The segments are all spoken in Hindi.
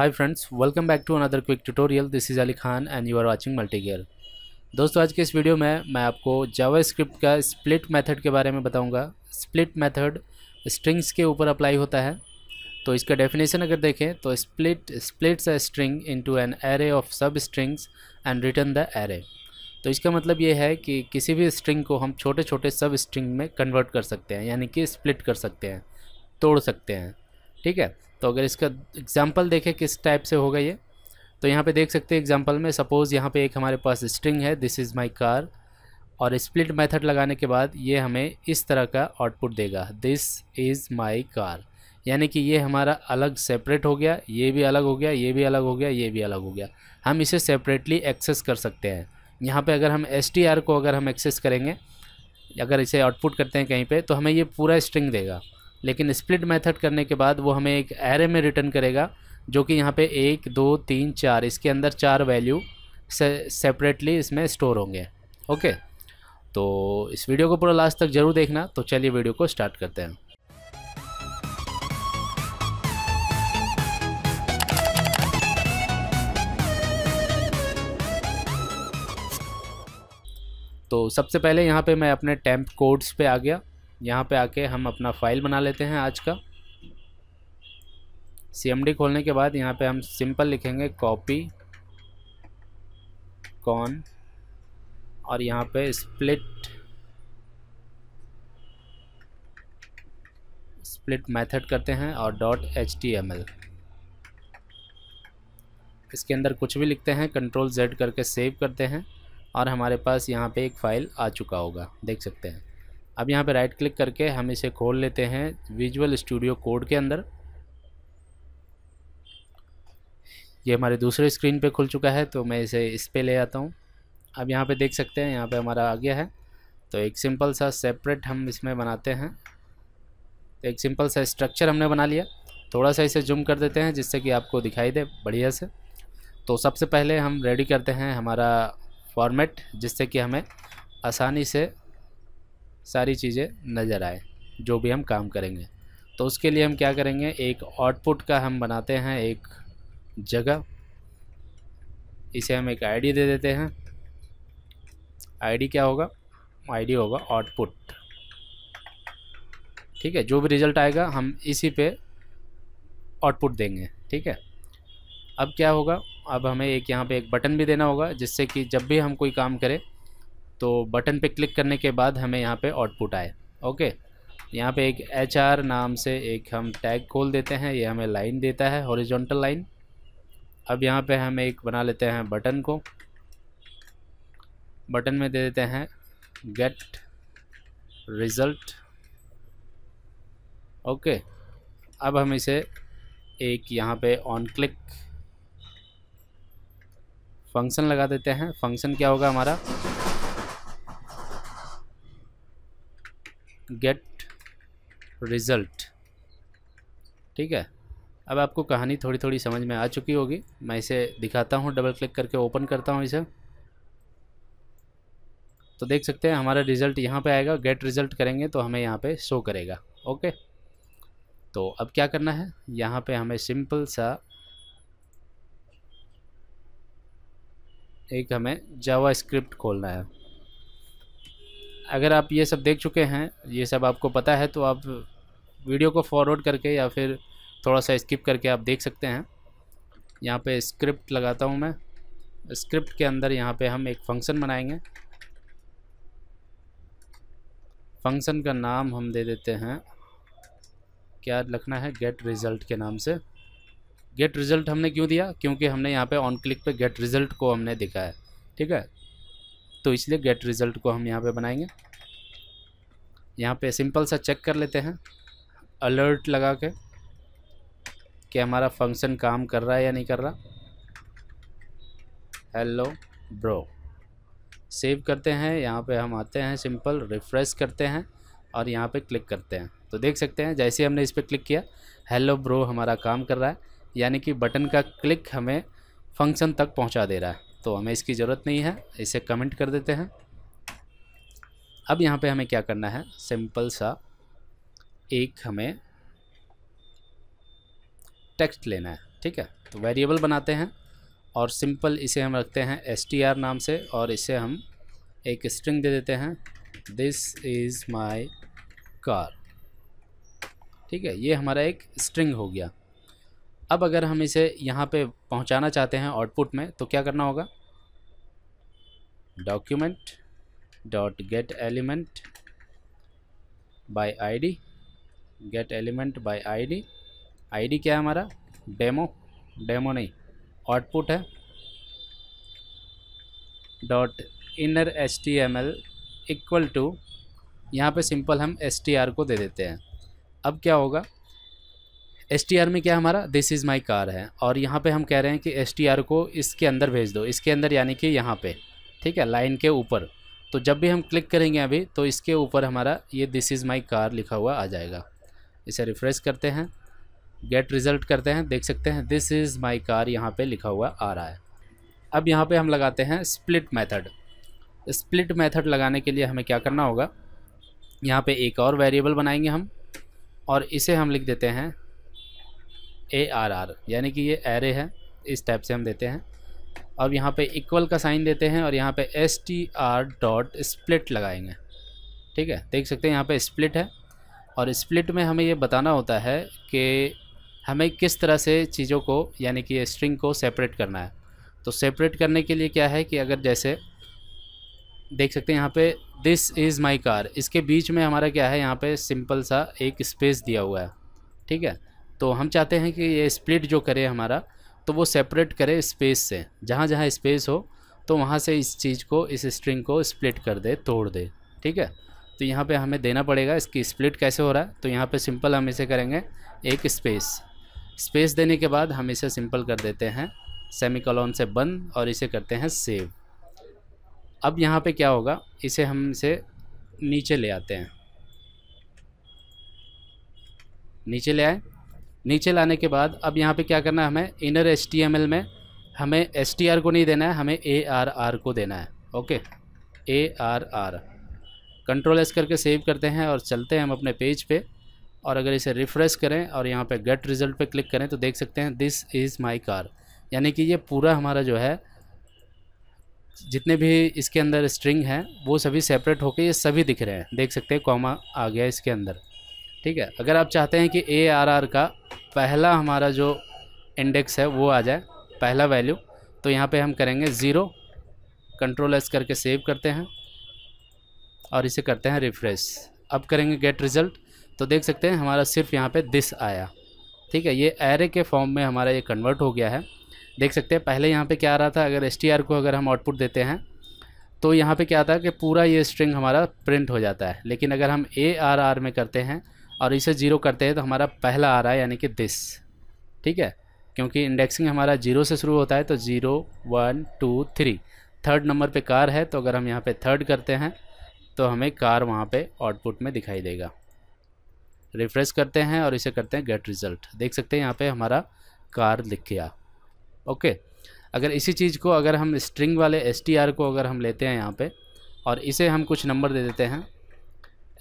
hi friends welcome back to another quick tutorial this is Ali Khan and you are watching Multigear दोस्तों आज के इस वीडियो में मैं आपको जावास्क्रिप्ट का स्प्लिट मेथड के बारे में बताऊंगा स्प्लिट मेथड स्ट्रिंग्स के ऊपर अप्लाई होता है तो इसका डेफिनेशन अगर देखें तो split splits a string into an array of substrings and return the array तो इसका मतलब ये है कि किसी भी स्ट्रिंग को हम छोटे छोटे सब स्ट्रिंग में कन्वर्ट कर सकते हैं यानी कि स्प्लिट कर सकते हैं तोड़ सकते हैं ठीक है तो अगर इसका एग्ज़ाम्पल देखें किस टाइप से होगा ये तो यहाँ पे देख सकते हैं एग्जांपल में सपोज़ यहाँ पे एक हमारे पास स्ट्रिंग है दिस इज़ माय कार और स्प्लिट मेथड लगाने के बाद ये हमें इस तरह का आउटपुट देगा दिस इज़ माई कार यानी कि ये हमारा अलग सेपरेट हो गया ये भी अलग हो गया ये भी अलग हो गया ये भी अलग हो गया हम इसे सेपरेटली एक्सेस कर सकते हैं यहाँ पर अगर हम एस को अगर हम एक्सेस करेंगे अगर इसे आउटपुट करते हैं कहीं पर तो हमें ये पूरा स्ट्रिंग देगा लेकिन स्प्लिट मेथड करने के बाद वो हमें एक एरे में रिटर्न करेगा जो कि यहाँ पे एक दो तीन चार इसके अंदर चार वैल्यू से, सेपरेटली इसमें स्टोर होंगे ओके तो इस वीडियो को पूरा लास्ट तक ज़रूर देखना तो चलिए वीडियो को स्टार्ट करते हैं तो सबसे पहले यहाँ पे मैं अपने टेम्प कोड्स पे आ गया यहाँ पे आके हम अपना फ़ाइल बना लेते हैं आज का सी खोलने के बाद यहाँ पे हम सिंपल लिखेंगे कॉपी कॉन और यहाँ पे स्प्लिट स्प्लिट मेथड करते हैं और डॉट एच इसके अंदर कुछ भी लिखते हैं कंट्रोल जेड करके सेव करते हैं और हमारे पास यहाँ पे एक फ़ाइल आ चुका होगा देख सकते हैं अब यहाँ पे राइट क्लिक करके हम इसे खोल लेते हैं विजुअल स्टूडियो कोड के अंदर ये हमारे दूसरे स्क्रीन पे खुल चुका है तो मैं इसे इस पर ले आता हूँ अब यहाँ पे देख सकते हैं यहाँ पे हमारा आ गया है तो एक सिंपल सा सेपरेट हम इसमें बनाते हैं तो एक सिंपल सा स्ट्रक्चर हमने बना लिया थोड़ा सा इसे जूम कर देते हैं जिससे कि आपको दिखाई दे बढ़िया से तो सबसे पहले हम रेडी करते हैं हमारा फॉर्मेट जिससे कि हमें आसानी से सारी चीज़ें नज़र आए जो भी हम काम करेंगे तो उसके लिए हम क्या करेंगे एक आउटपुट का हम बनाते हैं एक जगह इसे हम एक आईडी दे देते हैं आईडी क्या होगा आईडी होगा आउटपुट ठीक है जो भी रिज़ल्ट आएगा हम इसी पे आउटपुट देंगे ठीक है अब क्या होगा अब हमें एक यहाँ पे एक बटन भी देना होगा जिससे कि जब भी हम कोई काम करें तो बटन पे क्लिक करने के बाद हमें यहाँ पे आउटपुट आए ओके यहाँ पे एक एच नाम से एक हम टैग खोल देते हैं ये हमें लाइन देता है हॉरिजॉन्टल लाइन अब यहाँ पे हम एक बना लेते हैं बटन को बटन में दे देते हैं गेट रिज़ल्ट ओके अब हम इसे एक यहाँ पे ऑन क्लिक फंक्शन लगा देते हैं फंक्शन क्या होगा हमारा गेट रिज़ल्ट ठीक है अब आपको कहानी थोड़ी थोड़ी समझ में आ चुकी होगी मैं इसे दिखाता हूँ डबल क्लिक करके ओपन करता हूँ इसे तो देख सकते हैं हमारा रिज़ल्ट यहाँ पे आएगा गेट रिज़ल्ट करेंगे तो हमें यहाँ पे शो करेगा ओके तो अब क्या करना है यहाँ पे हमें सिंपल सा एक हमें जावा स्क्रिप्ट खोलना है अगर आप ये सब देख चुके हैं ये सब आपको पता है तो आप वीडियो को फॉरवर्ड करके या फिर थोड़ा सा स्किप करके आप देख सकते हैं यहाँ पे स्क्रिप्ट लगाता हूँ मैं स्क्रिप्ट के अंदर यहाँ पे हम एक फंक्शन बनाएंगे फंक्शन का नाम हम दे देते हैं क्या लिखना है गेट रिज़ल्ट के नाम से गेट रिज़ल्ट हमने क्यों दिया क्योंकि हमने यहाँ पे ऑन क्लिक पे गेट रिज़ल्ट को हमने दिखा है ठीक है तो इसलिए गेट रिज़ल्ट को हम यहाँ पे बनाएंगे यहाँ पे सिंपल सा चेक कर लेते हैं अलर्ट लगा के कि हमारा फंक्शन काम कर रहा है या नहीं कर रहा हेलो ब्रो सेव करते हैं यहाँ पे हम आते हैं सिंपल रिफ़्रेश करते हैं और यहाँ पे क्लिक करते हैं तो देख सकते हैं जैसे हमने इस पर क्लिक किया हेलो ब्रो हमारा काम कर रहा है यानी कि बटन का क्लिक हमें फंक्शन तक पहुँचा दे रहा है तो हमें इसकी ज़रूरत नहीं है इसे कमेंट कर देते हैं अब यहाँ पे हमें क्या करना है सिंपल सा एक हमें टेक्स्ट लेना है ठीक है तो वेरिएबल बनाते हैं और सिंपल इसे हम रखते हैं एस नाम से और इसे हम एक स्ट्रिंग दे देते हैं दिस इज़ माई कार ठीक है ये हमारा एक स्ट्रिंग हो गया अब अगर हम इसे यहाँ पे पहुँचाना चाहते हैं आउटपुट में तो क्या करना होगा document dot get element I D get element by I D I D क्या है हमारा डेमो डेमो नहीं आउटपुट है dot inner H T M L equal to यहाँ पर सिंपल हम एस टी आर को दे देते हैं अब क्या होगा एस में क्या हमारा दिस इज़ माई कार है और यहाँ पे हम कह रहे हैं कि एस को इसके अंदर भेज दो इसके अंदर यानी कि यहाँ पे ठीक है लाइन के ऊपर तो जब भी हम क्लिक करेंगे अभी तो इसके ऊपर हमारा ये दिस इज़ माई कार लिखा हुआ आ जाएगा इसे रिफ़्रेश करते हैं गेट रिज़ल्ट करते हैं देख सकते हैं दिस इज़ माई कार यहाँ पर लिखा हुआ आ रहा है अब यहाँ पर हम लगाते हैं स्प्लिट मैथड स्प्लिट मैथड लगाने के लिए हमें क्या करना होगा यहाँ पर एक और वेरिएबल बनाएंगे हम और इसे हम लिख देते हैं ए आर आर यानी कि ये एरे है इस टाइप से हम देते हैं और यहाँ पे इक्वल का साइन देते हैं और यहाँ पे S T R dot split लगाएंगे ठीक है देख सकते हैं यहाँ पे स्प्लिट है और स्प्लिट में हमें ये बताना होता है कि हमें किस तरह से चीज़ों को यानी कि स्ट्रिंग को सेपरेट करना है तो सेपरेट करने के लिए क्या है कि अगर जैसे देख सकते हैं यहाँ पे दिस इज़ माई कार इसके बीच में हमारा क्या है यहाँ पे सिंपल सा एक स्पेस दिया हुआ है ठीक है तो हम चाहते हैं कि ये स्प्लिट जो करे हमारा तो वो सेपरेट करे स्पेस से जहाँ जहाँ स्पेस हो तो वहाँ से इस चीज़ को इस स्ट्रिंग को स्प्लिट कर दे तोड़ दे ठीक है तो यहाँ पे हमें देना पड़ेगा इसकी स्प्लिट कैसे हो रहा है तो यहाँ पे सिंपल हम इसे करेंगे एक स्पेस स्पेस देने के बाद हम इसे सिंपल कर देते हैं सेमी कॉलोन से बंद और इसे करते हैं सेव अब यहाँ पे क्या होगा इसे हम इसे नीचे ले आते हैं नीचे ले आए नीचे लाने के बाद अब यहाँ पे क्या करना है हमें इनर एस में हमें एस को नहीं देना है हमें ए आर आर को देना है okay A R R control S करके सेव करते हैं और चलते हैं हम अपने पेज पे और अगर इसे रिफ़्रेश करें और यहाँ पे गेट रिज़ल्ट पे क्लिक करें तो देख सकते हैं दिस इज़ माय कार यानी कि ये पूरा हमारा जो है जितने भी इसके अंदर स्ट्रिंग हैं वो सभी सेपरेट होकर ये सभी दिख रहे हैं देख सकते हैं कॉमा आ गया इसके अंदर ठीक है अगर आप चाहते हैं कि ए आर आर का पहला हमारा जो इंडेक्स है वो आ जाए पहला वैल्यू तो यहाँ पे हम करेंगे ज़ीरो कंट्रोल एस करके सेव करते हैं और इसे करते हैं रिफ्रेश अब करेंगे गेट रिज़ल्ट तो देख सकते हैं हमारा सिर्फ यहाँ पे दिस आया ठीक है ये एरे के फॉर्म में हमारा ये कन्वर्ट हो गया है देख सकते हैं पहले यहाँ पे क्या आ रहा था अगर एस को अगर हम आउटपुट देते हैं तो यहाँ पे क्या आता है कि पूरा ये स्ट्रिंग हमारा प्रिंट हो जाता है लेकिन अगर हम ए आर आर में करते हैं और इसे ज़ीरो करते हैं तो हमारा पहला आ रहा है यानी कि दिस ठीक है क्योंकि इंडेक्सिंग हमारा जीरो से शुरू होता है तो zero one two three third number पे कार है तो अगर हम यहाँ पे थर्ड करते हैं तो हमें कार वहाँ पे आउटपुट में दिखाई देगा रिफ्रेश करते हैं और इसे करते हैं गेट रिज़ल्ट देख सकते हैं यहाँ पे हमारा कार लिख गया ओके अगर इसी चीज़ को अगर हम स्ट्रिंग वाले एस को अगर हम लेते हैं यहाँ पर और इसे हम कुछ नंबर दे देते हैं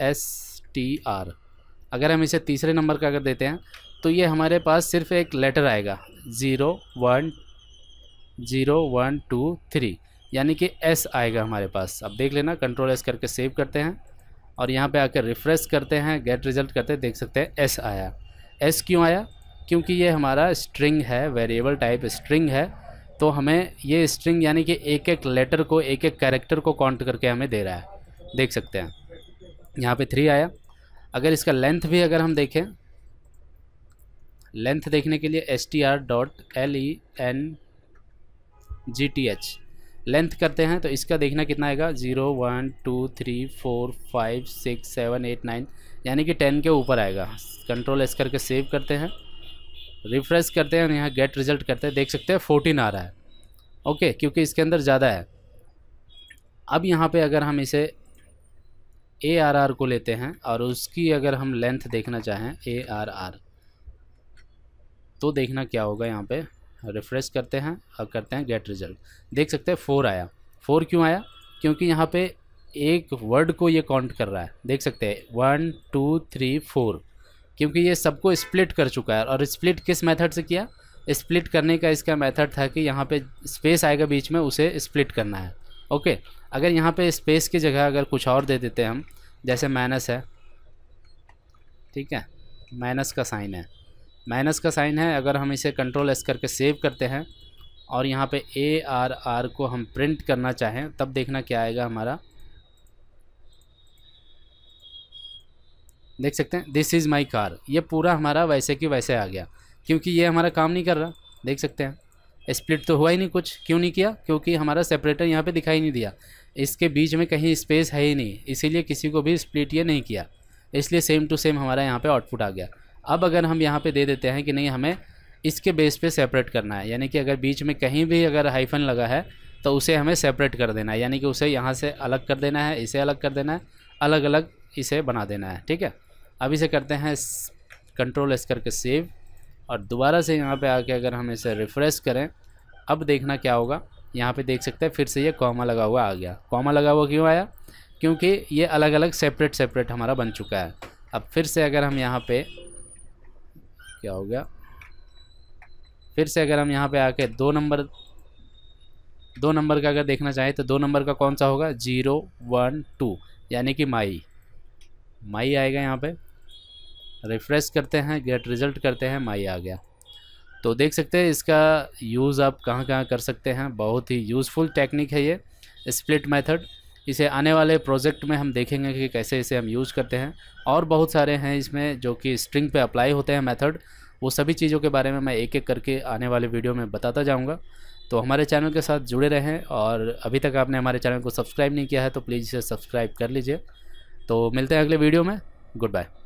एस टी आर अगर हम इसे तीसरे नंबर का अगर देते हैं तो ये हमारे पास सिर्फ एक लेटर आएगा zero one zero one two three यानी कि एस आएगा हमारे पास अब देख लेना कंट्रोल एस करके सेव करते हैं और यहाँ पे आकर रिफ़्रेश करते हैं गेट रिज़ल्ट करते हैं देख सकते हैं एस आया एस क्यों आया क्योंकि ये हमारा स्ट्रिंग है वेरिएबल टाइप स्ट्रिंग है तो हमें ये स्ट्रिंग यानी कि एक एक लेटर को एक एक कैरेक्टर को काउंट करके हमें दे रहा है देख सकते हैं यहाँ पे थ्री आया अगर इसका लेंथ भी अगर हम देखें लेंथ देखने के लिए S T R dot L E N G T H length करते हैं तो इसका देखना कितना आएगा zero one two three four five six seven eight nine यानी कि टेन के ऊपर आएगा कंट्रोल एस करके सेव करते हैं रिफ्रेश करते हैं और यहाँ गेट रिजल्ट करते हैं देख सकते हैं फोर्टीन आ रहा है ओके क्योंकि इसके अंदर ज़्यादा है अब यहाँ पे अगर हम इसे ए आर आर को लेते हैं और उसकी अगर हम लेंथ देखना चाहें ए आर आर तो देखना क्या होगा यहाँ पे रिफ्रेश करते हैं और करते हैं गेट रिजल्ट देख सकते हैं फ़ोर आया फ़ोर क्यों आया क्योंकि यहाँ पे एक वर्ड को ये काउंट कर रहा है देख सकते हैं वन टू थ्री फोर क्योंकि ये सबको स्प्लिट कर चुका है और स्प्लिट किस मेथड से किया स्प्लिट करने का इसका मेथड था कि यहाँ पे स्पेस आएगा बीच में उसे स्प्लिट करना है ओके अगर यहाँ पे स्पेस की जगह अगर कुछ और दे देते हम जैसे माइनस है ठीक है माइनस का साइन है माइनस का साइन है अगर हम इसे कंट्रोल एस करके सेव करते हैं और यहाँ पे ए आर आर को हम प्रिंट करना चाहें तब देखना क्या आएगा हमारा देख सकते हैं दिस इज़ माई कार ये पूरा हमारा वैसे कि वैसे आ गया क्योंकि ये हमारा काम नहीं कर रहा देख सकते हैं स्प्लिट तो हुआ ही नहीं कुछ क्यों नहीं किया क्योंकि हमारा सेपरेटर यहाँ पे दिखाई नहीं दिया इसके बीच में कहीं स्पेस है ही नहीं इसीलिए किसी को भी स्प्लिट ये नहीं किया इसलिए सेम टू सेम हमारा यहाँ पे आउटपुट आ गया अब अगर हम यहाँ पे दे देते हैं कि नहीं हमें इसके बेस पे सेपरेट करना है यानी कि अगर बीच में कहीं भी अगर हाइफन लगा है तो उसे हमें सेपरेट कर देना है यानी कि उसे यहाँ से अलग कर देना है इसे अलग कर देना है अलग अलग इसे बना देना है ठीक है अब इसे करते हैं कंट्रोल एस करके सेव और दोबारा से यहाँ पे आके अगर हम इसे रिफ़्रेश करें अब देखना क्या होगा यहाँ पे देख सकते हैं फिर से ये कॉमा लगा हुआ आ गया कॉमा लगा हुआ क्यों आया क्योंकि ये अलग अलग सेपरेट सेपरेट हमारा बन चुका है अब फिर से अगर हम यहाँ पे क्या हो गया फिर से अगर हम यहाँ पे आके दो नंबर दो नंबर का अगर देखना चाहें तो दो नंबर का कौन सा होगा जीरो वन टू यानी कि माई माई आएगा यहाँ पे रिफ़्रेश करते हैं गेट रिज़ल्ट करते हैं माई आ गया तो देख सकते हैं इसका यूज़ आप कहाँ कहाँ कर सकते हैं बहुत ही यूज़फुल टेक्निक है ये स्प्लिट मेथड इसे आने वाले प्रोजेक्ट में हम देखेंगे कि कैसे इसे हम यूज़ करते हैं और बहुत सारे हैं इसमें जो कि स्ट्रिंग पे अप्लाई होते हैं मेथड वो सभी चीज़ों के बारे में मैं एक एक करके आने वाले वीडियो में बताता जाऊँगा तो हमारे चैनल के साथ जुड़े रहें और अभी तक आपने हमारे चैनल को सब्सक्राइब नहीं किया है तो प्लीज़ इसे सब्सक्राइब कर लीजिए तो मिलते हैं अगले वीडियो में गुड बाय